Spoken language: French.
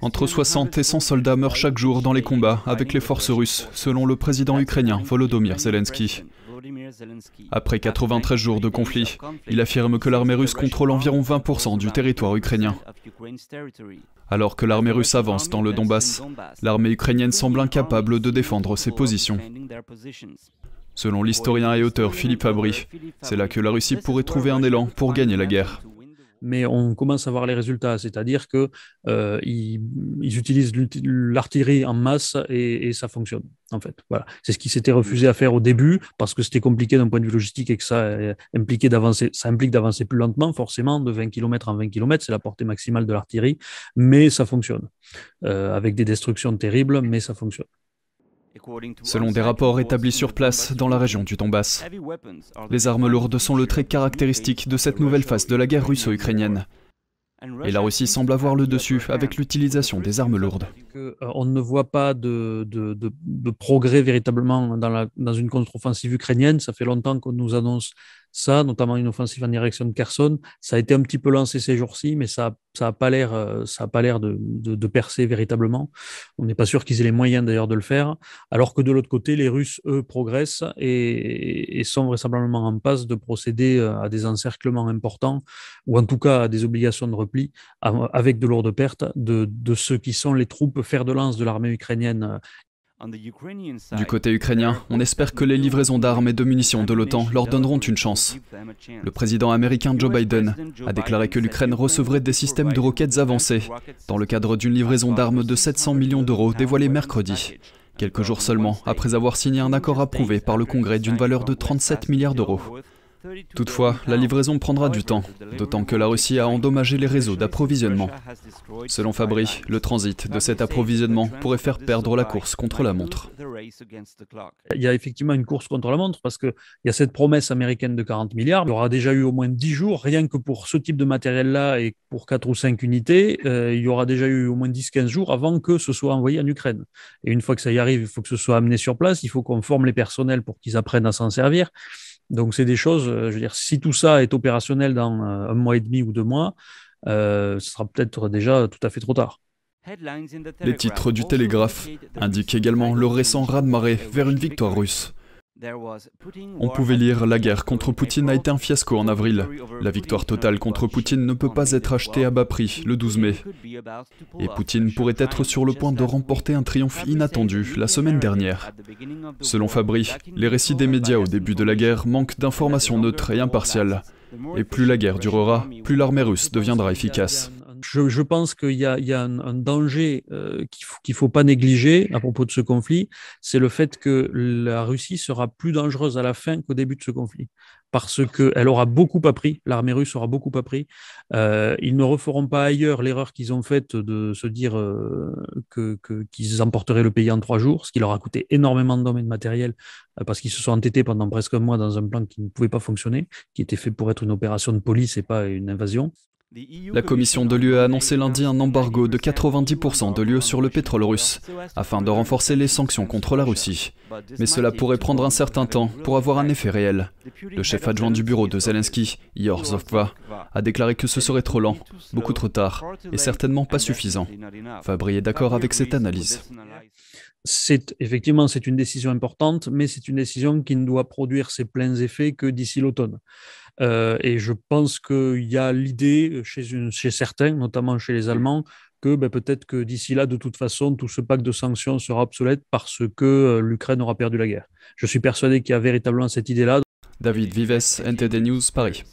Entre 60 et 100 soldats meurent chaque jour dans les combats avec les forces russes, selon le président ukrainien Volodymyr Zelensky. Après 93 jours de conflit, il affirme que l'armée russe contrôle environ 20% du territoire ukrainien. Alors que l'armée russe avance dans le Donbass, l'armée ukrainienne semble incapable de défendre ses positions. Selon l'historien et auteur Philippe Fabry, c'est là que la Russie pourrait trouver un élan pour gagner la guerre mais on commence à voir les résultats, c'est-à-dire que euh, ils, utilisent l'artillerie en masse et, ça fonctionne en fait. Voilà, c'est ce qu'ils s'étaient mm. refusé à faire au début parce que c'était compliqué d'un point de vue logistique et que ça euh, impliquait d'avancer, ça implique d'avancer plus lentement forcément de 20 km en 20 km, c'est la portée maximale de l'artillerie, mais ça fonctionne euh, avec des destructions terribles, mais ça fonctionne. Selon des rapports établis sur place dans la région du Donbass, les armes lourdes sont le trait caractéristique de cette nouvelle phase de la guerre russo-ukrainienne. Et la Russie semble avoir le dessus avec l'utilisation des armes lourdes. Euh, on ne voit pas de, progrès véritablement dans, dans une contre-offensive ukrainienne. Ça fait longtemps qu'on nous annonce ça, notamment une offensive en direction de Kherson, ça a été un petit peu lancé ces jours-ci, mais ça n'a ça pas l'air euh, de, de, percer véritablement. On n'est pas sûr qu'ils aient les moyens d'ailleurs de le faire, alors que de l'autre côté, les Russes, eux, progressent et, sont vraisemblablement en passe de procéder euh, à des encerclements importants, ou en tout cas à des obligations de repli, avec de lourdes pertes de, de ceux qui sont les troupes fer de lance de l'armée ukrainienne du côté ukrainien, on espère que les livraisons d'armes et de munitions de l'OTAN leur donneront une chance. Le président américain Joe Biden a déclaré que l'Ukraine recevrait des systèmes de roquettes avancés dans le cadre d'une livraison d'armes de 700 millions d'euros dévoilée mercredi, quelques jours seulement après avoir signé un accord approuvé par le Congrès d'une valeur de 37 milliards d'euros. Toutefois, la livraison prendra du temps, d'autant que la Russie a endommagé les réseaux d'approvisionnement. Selon Fabry, le transit de cet approvisionnement pourrait faire perdre la course contre la montre. Il y a effectivement une course contre la montre parce qu'il y a cette promesse américaine de 40 milliards. Il y aura déjà eu au moins 10 jours, rien que pour ce type de matériel-là et pour 4 ou 5 unités, euh, il y aura déjà eu au moins 10-15 jours avant que ce soit envoyé en Ukraine. Et une fois que ça y arrive, il faut que ce soit amené sur place, il faut qu'on forme les personnels pour qu'ils apprennent à s'en servir. Donc, c'est des choses, euh, je veux dire, si tout ça est opérationnel dans euh, un mois et demi ou deux mois, euh, ce sera peut-être déjà tout à fait trop tard. Les titres du Télégraphe indiquent également le récent raz-de-marée vers une victoire russe. On pouvait lire La guerre contre Poutine a été un fiasco en avril. La victoire totale contre Poutine ne peut pas être achetée à bas prix le 12 mai. Et Poutine pourrait être sur le point de remporter un triomphe inattendu la semaine dernière. Selon Fabry, les récits des médias au début de la guerre manquent d'informations neutres et impartiales. Et plus la guerre durera, plus l'armée russe deviendra efficace je, pense qu'il y a, un, danger euh, qu'il ne faut, pas négliger à propos de ce conflit, c'est le fait que la Russie sera plus dangereuse à la fin qu'au début de ce conflit, parce qu'elle aura beaucoup appris, l'armée russe aura beaucoup appris. Euh, ils ne referont pas ailleurs l'erreur qu'ils ont faite de se dire euh, qu'ils emporteraient le pays en trois jours, ce qui leur a coûté énormément d'hommes et de matériel, parce qu'ils se sont entêtés pendant presque un mois dans un plan qui ne pouvait pas fonctionner, qui était fait pour être une opération de police et pas une invasion. E la commission de l'UE a annoncé lundi un embargo de 90% de l'UE sur le pétrole russe, afin de renforcer les sanctions contre la Russie. Bah, Mais cela pourrait prendre un certain temps pour avoir un effet réel. Le chef adjoint du bureau de Zelensky, Ihor a déclaré que ce serait trop lent, beaucoup trop tard, et certainement pas suffisant. Fabry est d'accord avec cette analyse. C'est effectivement c'est une décision importante, mais c'est une décision qui ne doit produire ses pleins effets que d'ici l'automne. Euh, et je pense qu'il y a l'idée chez, chez certains, notamment chez les Allemands, que ben, peut-être que d'ici là, de toute façon, tout ce pacte de sanctions sera obsolète parce que euh, l'Ukraine aura perdu la guerre. Je suis persuadé qu'il y a véritablement cette idée-là. David Vives, NTD News, Paris.